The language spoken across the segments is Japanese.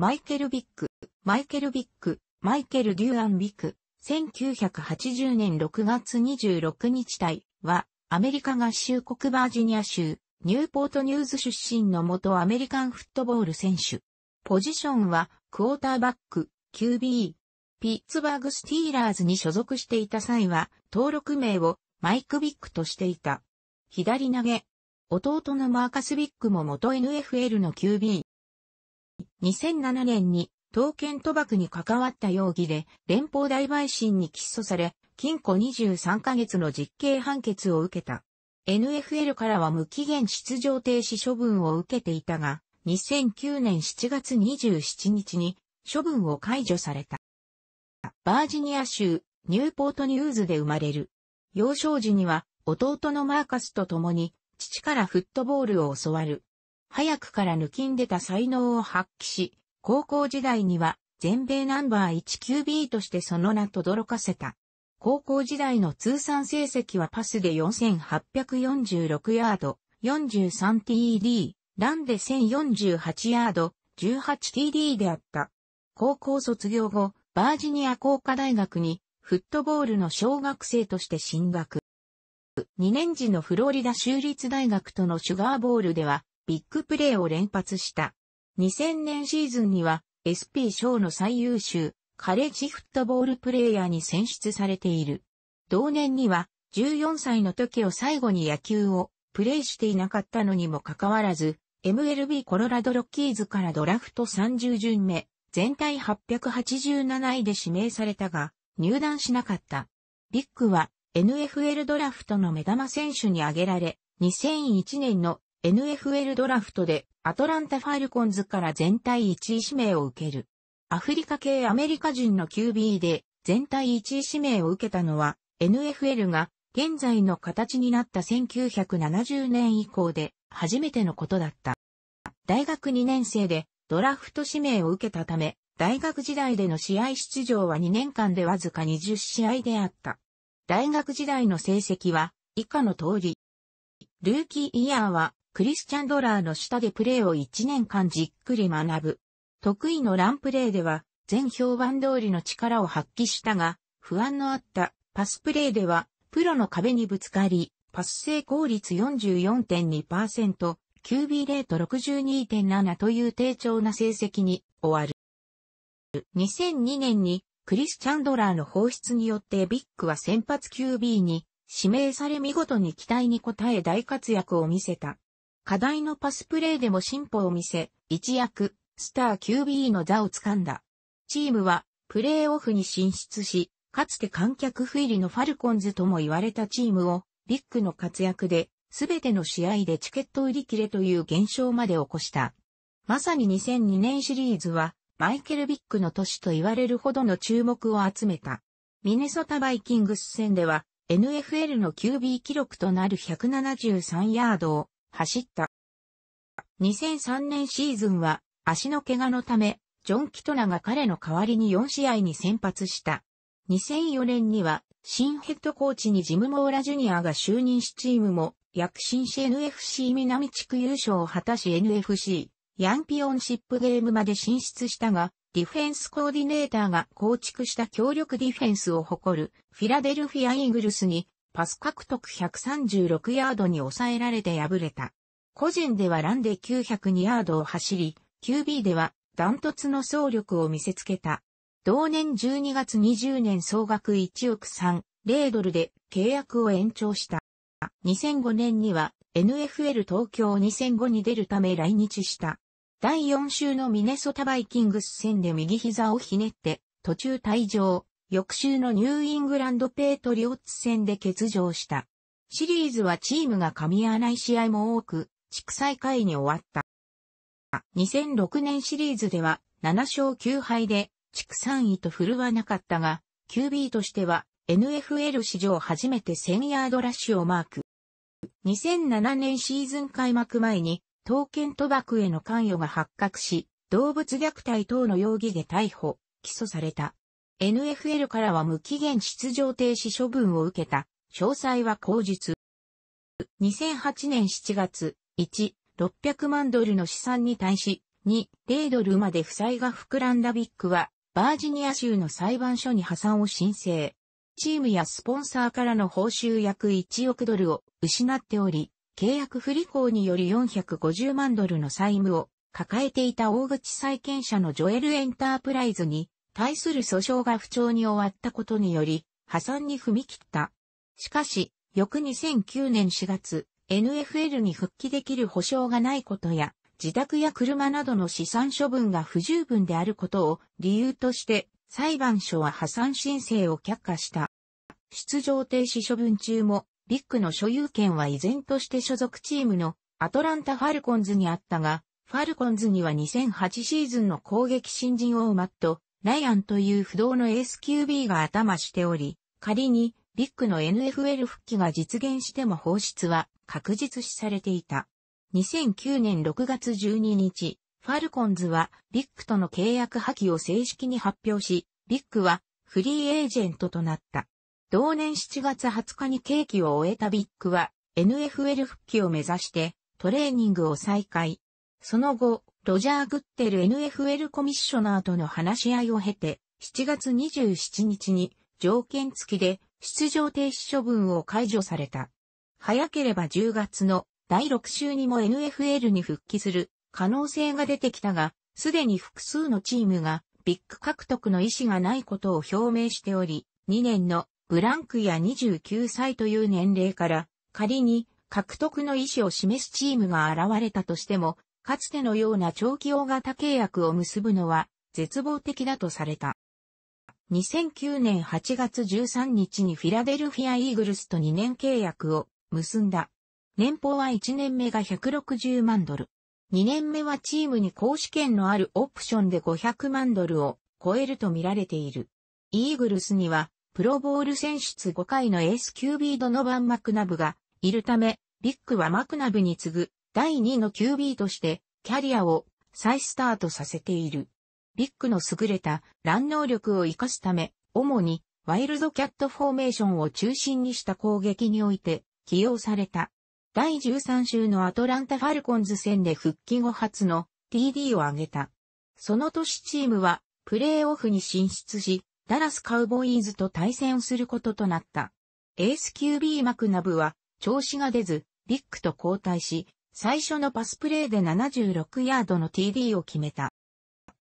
マイケル・ビック、マイケル・ビック、マイケル・デューアン・ビック、1980年6月26日隊。は、アメリカ合衆国バージニア州、ニューポートニューズ出身の元アメリカンフットボール選手。ポジションは、クォーターバック、QB。ピッツバーグ・スティーラーズに所属していた際は、登録名をマイク・ビックとしていた。左投げ。弟のマーカス・ビックも元 NFL の QB。2007年に刀剣賭博に関わった容疑で連邦大陪審に起訴され、禁錮23ヶ月の実刑判決を受けた。NFL からは無期限出場停止処分を受けていたが、2009年7月27日に処分を解除された。バージニア州ニューポートニューズで生まれる。幼少時には弟のマーカスと共に父からフットボールを教わる。早くから抜きんでた才能を発揮し、高校時代には全米ナンバー1 9 b としてその名とどろかせた。高校時代の通算成績はパスで4846ヤード、43TD、ランで1048ヤード、18TD であった。高校卒業後、バージニア工科大学にフットボールの小学生として進学。2年時のフロリダ州立大学とのシュガーボールではビッグプレーを連発した。2000年シーズンには SP 賞の最優秀カレッジフットボールプレーヤーに選出されている。同年には14歳の時を最後に野球をプレーしていなかったのにもかかわらず、MLB コロラドロッキーズからドラフト30巡目、全体887位で指名されたが、入団しなかった。ビッグは NFL ドラフトの目玉選手に挙げられ、2001年の NFL ドラフトでアトランタ・ファルコンズから全体1位指名を受ける。アフリカ系アメリカ人の QB で全体1位指名を受けたのは NFL が現在の形になった1970年以降で初めてのことだった。大学2年生でドラフト指名を受けたため、大学時代での試合出場は2年間でわずか20試合であった。大学時代の成績は以下の通り。ルーキーイヤーはクリスチャン・ドラーの下でプレーを1年間じっくり学ぶ。得意のランプレーでは、全評判通りの力を発揮したが、不安のあったパスプレーでは、プロの壁にぶつかり、パス成功率44.2%、QB レート62.7という低調な成績に終わる。2002年にクリスチャンドラーの放出によってビッグは先発 QB に指名され見事に期待に応え大活躍を見せた。課題のパスプレーでも進歩を見せ、一躍、スター q b の座を掴んだ。チームは、プレーオフに進出し、かつて観客不入りのファルコンズとも言われたチームを、ビッグの活躍で、すべての試合でチケット売り切れという現象まで起こした。まさに2002年シリーズは、マイケル・ビッグの年と言われるほどの注目を集めた。ミネソタ・バイキングス戦では、NFL の QB 記録となる173ヤードを走った。2003年シーズンは足の怪我のため、ジョン・キトナが彼の代わりに4試合に先発した。2004年には新ヘッドコーチにジム・モーラ・ジュニアが就任しチームも躍進し NFC 南地区優勝を果たし NFC ヤンピオンシップゲームまで進出したが、ディフェンスコーディネーターが構築した強力ディフェンスを誇るフィラデルフィア・イーグルスにパス獲得136ヤードに抑えられて敗れた。個人ではランで902ヤードを走り、QB ではダントツの総力を見せつけた。同年12月20年総額1億3、0ドルで契約を延長した。2005年には NFL 東京2005に出るため来日した。第4週のミネソタバイキングス戦で右膝をひねって途中退場。翌週のニューイングランドペートリオッツ戦で欠場した。シリーズはチームが噛み合わない試合も多く、地区最下位に終わった。2006年シリーズでは7勝9敗で地区3位と振るわなかったが、QB としては NFL 史上初めて1000ヤードラッシュをマーク。2007年シーズン開幕前に、刀剣賭博への関与が発覚し、動物虐待等の容疑で逮捕、起訴された。NFL からは無期限出場停止処分を受けた。詳細は口述。2008年7月、1、600万ドルの資産に対し、2、0ドルまで負債が膨らんだビッグは、バージニア州の裁判所に破産を申請。チームやスポンサーからの報酬約1億ドルを失っており、契約不履行により450万ドルの債務を抱えていた大口債権者のジョエルエンタープライズに対する訴訟が不調に終わったことにより、破産に踏み切った。しかし、翌2009年4月、NFL に復帰できる保証がないことや、自宅や車などの資産処分が不十分であることを理由として、裁判所は破産申請を却下した。出場停止処分中も、ビッグの所有権は依然として所属チームのアトランタ・ファルコンズにあったが、ファルコンズには2008シーズンの攻撃新人をマット、ライアンという不動のエース QB が頭しており、仮にビッグの NFL 復帰が実現しても放出は確実視されていた。2009年6月12日、ファルコンズはビッグとの契約破棄を正式に発表し、ビッグはフリーエージェントとなった。同年7月20日に刑期を終えたビッグは NFL 復帰を目指してトレーニングを再開。その後、ロジャー・グッテル NFL コミッショナーとの話し合いを経て、7月27日に条件付きで出場停止処分を解除された。早ければ10月の第6週にも NFL に復帰する可能性が出てきたが、すでに複数のチームがビッグ獲得の意思がないことを表明しており、2年のブランクや29歳という年齢から、仮に獲得の意思を示すチームが現れたとしても、かつてのような長期大型契約を結ぶのは絶望的だとされた。2009年8月13日にフィラデルフィア・イーグルスと2年契約を結んだ。年俸は1年目が160万ドル。2年目はチームに公試権のあるオプションで500万ドルを超えると見られている。イーグルスには、プロボール選出5回のエース QB ドノバン・マクナブがいるため、ビッグはマクナブに次ぐ第2の QB としてキャリアを再スタートさせている。ビッグの優れた乱能力を活かすため、主にワイルドキャットフォーメーションを中心にした攻撃において起用された。第13週のアトランタ・ファルコンズ戦で復帰後初の TD を挙げた。その年チームはプレーオフに進出し、ダラスカウボーイズと対戦することとなった。エース QB マクナブは調子が出ず、ビッグと交代し、最初のパスプレーで76ヤードの TD を決めた。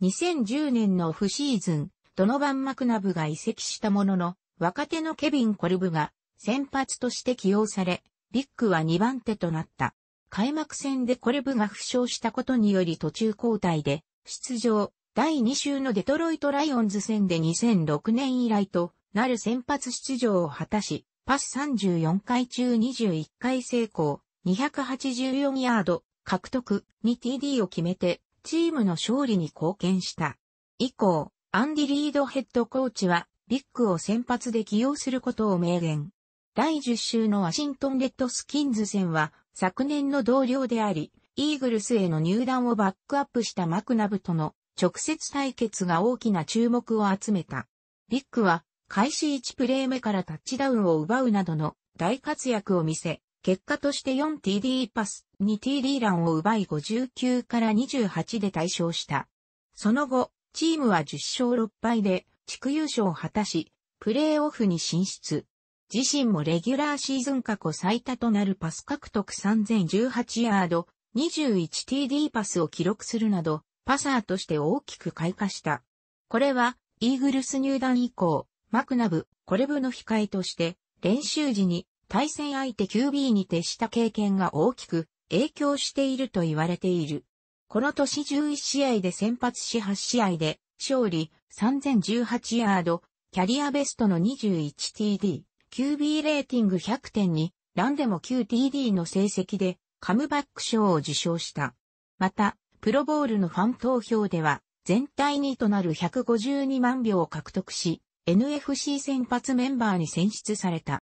2010年のオフシーズン、ドノバン・マクナブが移籍したものの、若手のケビン・コルブが先発として起用され、ビッグは2番手となった。開幕戦でコルブが負傷したことにより途中交代で出場、第2週のデトロイト・ライオンズ戦で2006年以来となる先発出場を果たし、パス34回中21回成功、284ヤード獲得に TD を決めて、チームの勝利に貢献した。以降、アンディ・リードヘッドコーチは、ビッグを先発で起用することを明言。第10週のワシントンレッドスキンズ戦は、昨年の同僚であり、イーグルスへの入団をバックアップしたマクナブとの直接対決が大きな注目を集めた。ビッグは、開始1プレー目からタッチダウンを奪うなどの大活躍を見せ、結果として 4TD パス 2TD ランを奪い59から28で対象した。その後、チームは10勝6敗で地区優勝を果たし、プレーオフに進出。自身もレギュラーシーズン過去最多となるパス獲得3018ヤード、21TD パスを記録するなど、パサーとして大きく開花した。これは、イーグルス入団以降、マクナブ、コレブの控えとして、練習時に対戦相手 QB に徹した経験が大きく影響していると言われている。この年11試合で先発し8試合で勝利3018ヤード、キャリアベストの 21TD、QB レーティング100点に、ランでも 9TD の成績でカムバック賞を受賞した。また、プロボールのファン投票では、全体2位となる152万票を獲得し、NFC 先発メンバーに選出された。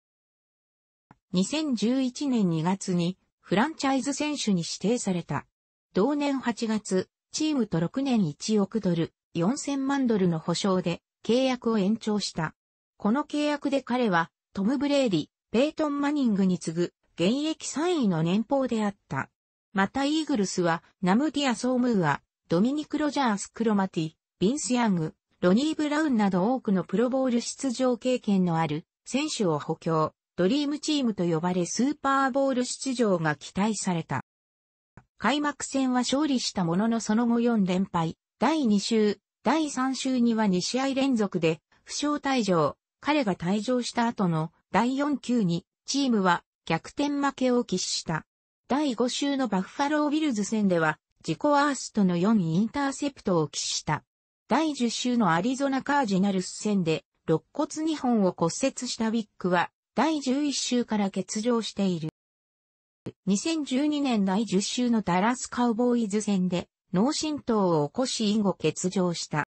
2011年2月にフランチャイズ選手に指定された。同年8月、チームと6年1億ドル、4000万ドルの保証で契約を延長した。この契約で彼はトム・ブレーリ、ペイトン・マニングに次ぐ現役3位の年俸であった。またイーグルスはナムディア・ソームーア、ドミニク・ロジャース・クロマティ、ビンス・ヤング、ロニー・ブラウンなど多くのプロボール出場経験のある選手を補強。ドリームチームと呼ばれスーパーボール出場が期待された。開幕戦は勝利したもののその後4連敗、第2週、第3週には2試合連続で、負傷退場、彼が退場した後の第4球に、チームは逆転負けを喫した。第5週のバッファロービルズ戦では、自己ワーストの4インターセプトを喫した。第10週のアリゾナカージナルス戦で、肋骨2本を骨折したウィックは、第11週から欠場している。2012年第10週のダラスカウボーイズ戦で脳震盪を起こし以後欠場した。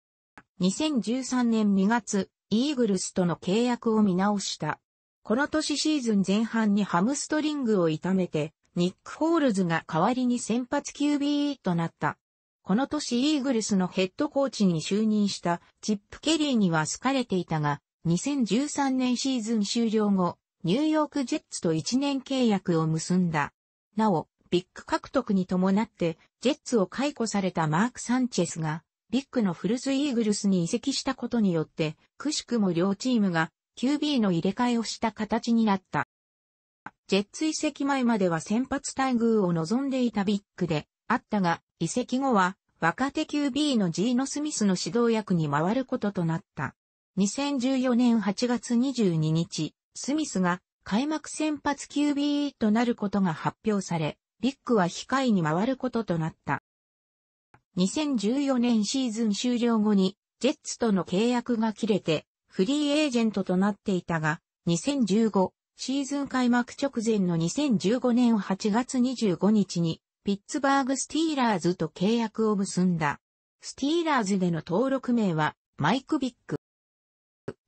2013年2月、イーグルスとの契約を見直した。この年シーズン前半にハムストリングを痛めて、ニック・ホールズが代わりに先発 QB となった。この年イーグルスのヘッドコーチに就任したチップ・ケリーには好かれていたが、2013年シーズン終了後、ニューヨークジェッツと1年契約を結んだ。なお、ビッグ獲得に伴って、ジェッツを解雇されたマーク・サンチェスが、ビッグのフルズ・イーグルスに移籍したことによって、くしくも両チームが QB の入れ替えをした形になった。ジェッツ移籍前までは先発待遇を望んでいたビッグであったが、移籍後は若手 QB のジーノ・スミスの指導役に回ることとなった。2014年8月22日、スミスが開幕先発 QB となることが発表され、ビッグは控えに回ることとなった。2014年シーズン終了後に、ジェッツとの契約が切れて、フリーエージェントとなっていたが、2015シーズン開幕直前の2015年8月25日に、ピッツバーグスティーラーズと契約を結んだ。スティーラーズでの登録名は、マイク・ビッグ。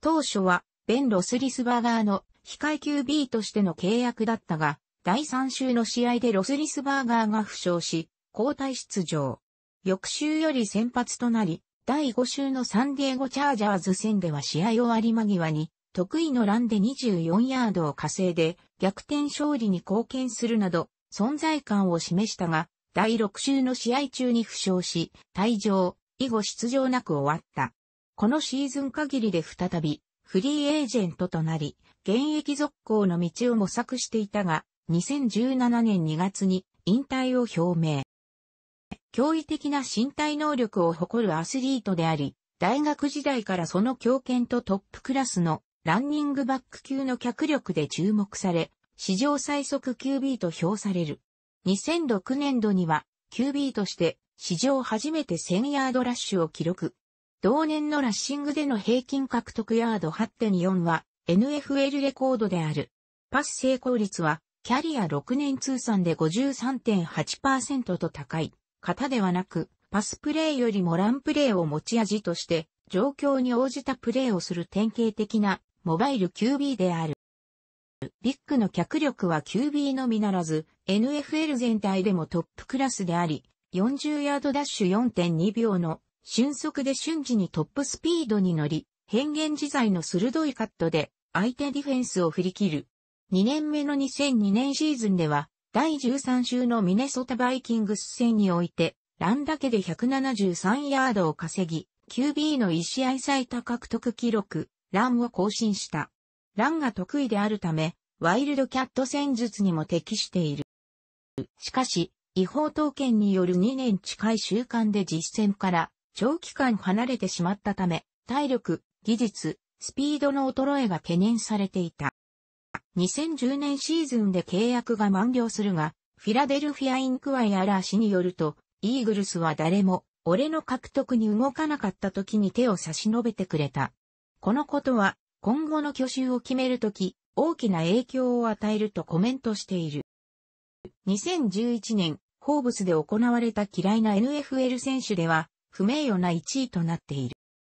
当初は、ベン・ロスリスバーガーの非階級 B としての契約だったが、第3週の試合でロスリスバーガーが負傷し、交代出場。翌週より先発となり、第5週のサンディエゴチャージャーズ戦では試合終わり間際に、得意のランで24ヤードを稼いで、逆転勝利に貢献するなど、存在感を示したが、第6週の試合中に負傷し、退場、以後出場なく終わった。このシーズン限りで再び、フリーエージェントとなり、現役続行の道を模索していたが、2017年2月に引退を表明。驚異的な身体能力を誇るアスリートであり、大学時代からその強肩とトップクラスのランニングバック級の脚力で注目され、史上最速 QB と評される。2006年度には QB として史上初めて1000ヤードラッシュを記録。同年のラッシングでの平均獲得ヤード8.4は NFL レコードである。パス成功率はキャリア6年通算で53.8%と高い。型ではなく、パスプレーよりもランプレーを持ち味として、状況に応じたプレーをする典型的なモバイル QB である。ビッグの脚力は QB のみならず、NFL 全体でもトップクラスであり、40ヤードダッシュ4.2秒の瞬速で瞬時にトップスピードに乗り、変幻自在の鋭いカットで相手ディフェンスを振り切る。2年目の2002年シーズンでは、第13週のミネソタバイキングス戦において、ランだけで173ヤードを稼ぎ、QB の1試合最多獲得記録、ランを更新した。ランが得意であるため、ワイルドキャット戦術にも適している。しかし、違法統計による2年近い習慣で実戦から長期間離れてしまったため、体力、技術、スピードの衰えが懸念されていた。2010年シーズンで契約が満了するが、フィラデルフィア・インクワイアラー氏によると、イーグルスは誰も、俺の獲得に動かなかった時に手を差し伸べてくれた。このことは、今後の挙手を決めるとき、大きな影響を与えるとコメントしている。2011年、ホーブスで行われた嫌いな NFL 選手では、不名誉な1位となってい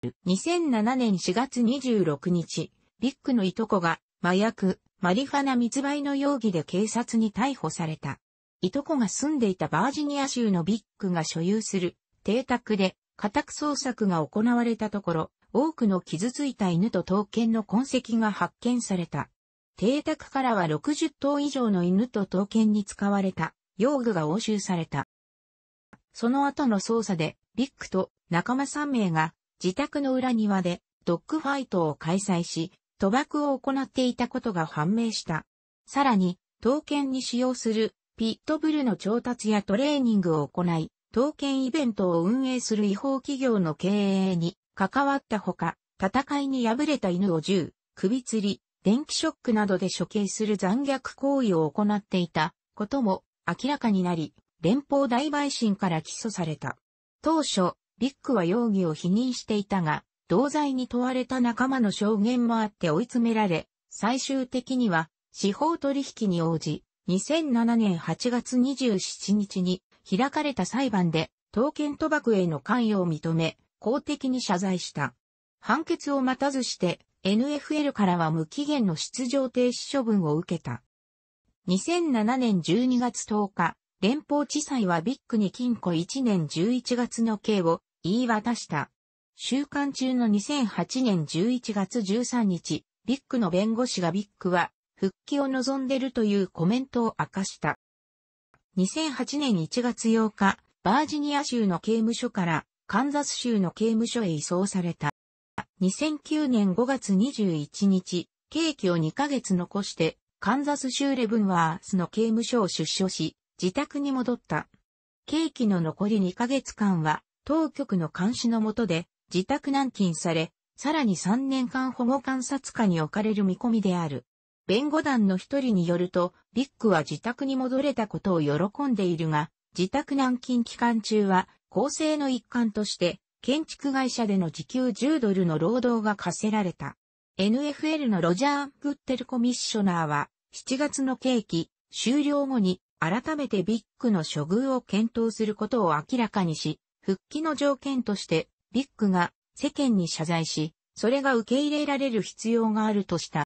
る。2007年4月26日、ビッグのいとこが麻薬、マリファナ密売の容疑で警察に逮捕された。いとこが住んでいたバージニア州のビッグが所有する邸宅で家宅捜索が行われたところ、多くの傷ついた犬と刀剣の痕跡が発見された。邸宅からは60頭以上の犬と刀剣に使われた用具が押収された。その後の捜査で、ビッグと仲間3名が自宅の裏庭でドッグファイトを開催し、賭博を行っていたことが判明した。さらに、刀剣に使用するピットブルの調達やトレーニングを行い、刀剣イベントを運営する違法企業の経営に関わったほか、戦いに敗れた犬を銃、首吊り、電気ショックなどで処刑する残虐行為を行っていたことも明らかになり、連邦大陪審から起訴された。当初、ビッグは容疑を否認していたが、同罪に問われた仲間の証言もあって追い詰められ、最終的には司法取引に応じ、2007年8月27日に開かれた裁判で、刀剣賭博への関与を認め、公的に謝罪した。判決を待たずして、NFL からは無期限の出場停止処分を受けた。2007年12月10日、連邦地裁はビッグに禁錮1年11月の刑を言い渡した。週刊中の2008年11月13日、ビッグの弁護士がビッグは復帰を望んでるというコメントを明かした。2008年1月8日、バージニア州の刑務所からカンザス州の刑務所へ移送された。2009年5月21日、刑期を2ヶ月残して、カンザス州レブンワースの刑務所を出所し、自宅に戻った。刑期の残り2ヶ月間は、当局の監視の下で、自宅軟禁され、さらに3年間保護観察下に置かれる見込みである。弁護団の一人によると、ビッグは自宅に戻れたことを喜んでいるが、自宅軟禁期間中は、構成の一環として、建築会社での時給10ドルの労働が課せられた。NFL のロジャー・グッテルコミッショナーは、7月の刑期終了後に改めてビッグの処遇を検討することを明らかにし、復帰の条件としてビッグが世間に謝罪し、それが受け入れられる必要があるとした。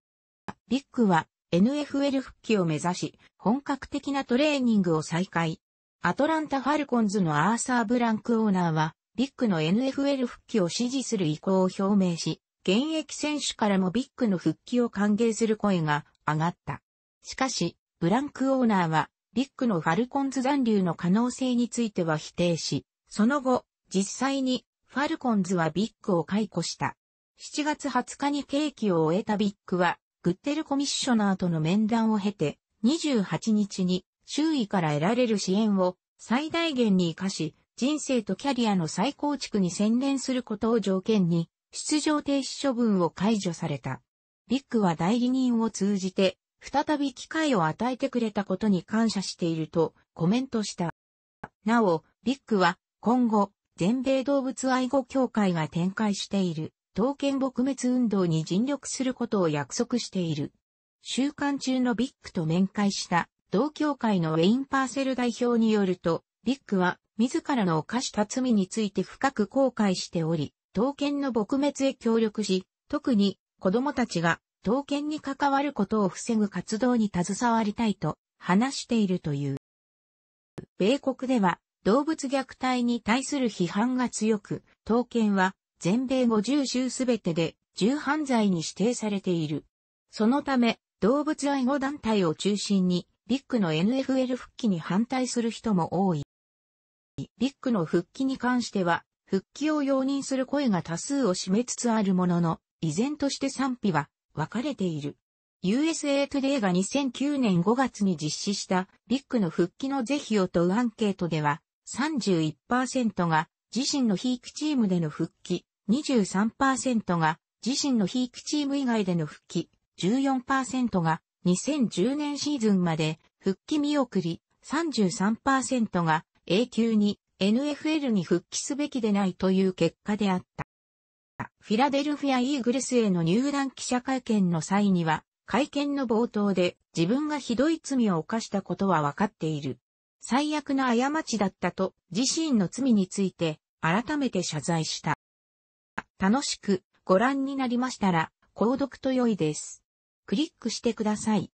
ビッグは NFL 復帰を目指し、本格的なトレーニングを再開。アトランタ・ファルコンズのアーサー・ブランクオーナーは、ビッグの NFL 復帰を支持する意向を表明し、現役選手からもビッグの復帰を歓迎する声が上がった。しかし、ブランクオーナーは、ビッグのファルコンズ残留の可能性については否定し、その後、実際にファルコンズはビッグを解雇した。7月20日に刑期を終えたビッグは、グッテルコミッショナーとの面談を経て、28日に周囲から得られる支援を最大限に活かし、人生とキャリアの再構築に専念することを条件に、出場停止処分を解除された。ビッグは代理人を通じて、再び機会を与えてくれたことに感謝しているとコメントした。なお、ビッグは今後、全米動物愛護協会が展開している、刀剣撲滅運動に尽力することを約束している。週刊中のビッグと面会した同協会のウェイン・パーセル代表によると、ビッグは自らの犯した罪について深く後悔しており、刀剣の撲滅へ協力し、特に子供たちが刀剣に関わることを防ぐ活動に携わりたいと話しているという。米国では動物虐待に対する批判が強く、刀剣は全米50州すべてで重犯罪に指定されている。そのため、動物愛護団体を中心に、ビッグの NFL 復帰に反対する人も多い。ビッグの復帰に関しては、復帰を容認する声が多数を占めつつあるものの、依然として賛否は分かれている。USA Today が2009年5月に実施したビッグの復帰の是非を問うアンケートでは31%が自身のヒークチームでの復帰、23%が自身のヒークチーム以外での復帰、14%が2010年シーズンまで復帰見送り、33%が永久に NFL に復帰すべきでないという結果であった。フィラデルフィア・イーグルスへの入団記者会見の際には、会見の冒頭で自分がひどい罪を犯したことはわかっている。最悪な過ちだったと自身の罪について改めて謝罪した。楽しくご覧になりましたら、購読と良いです。クリックしてください。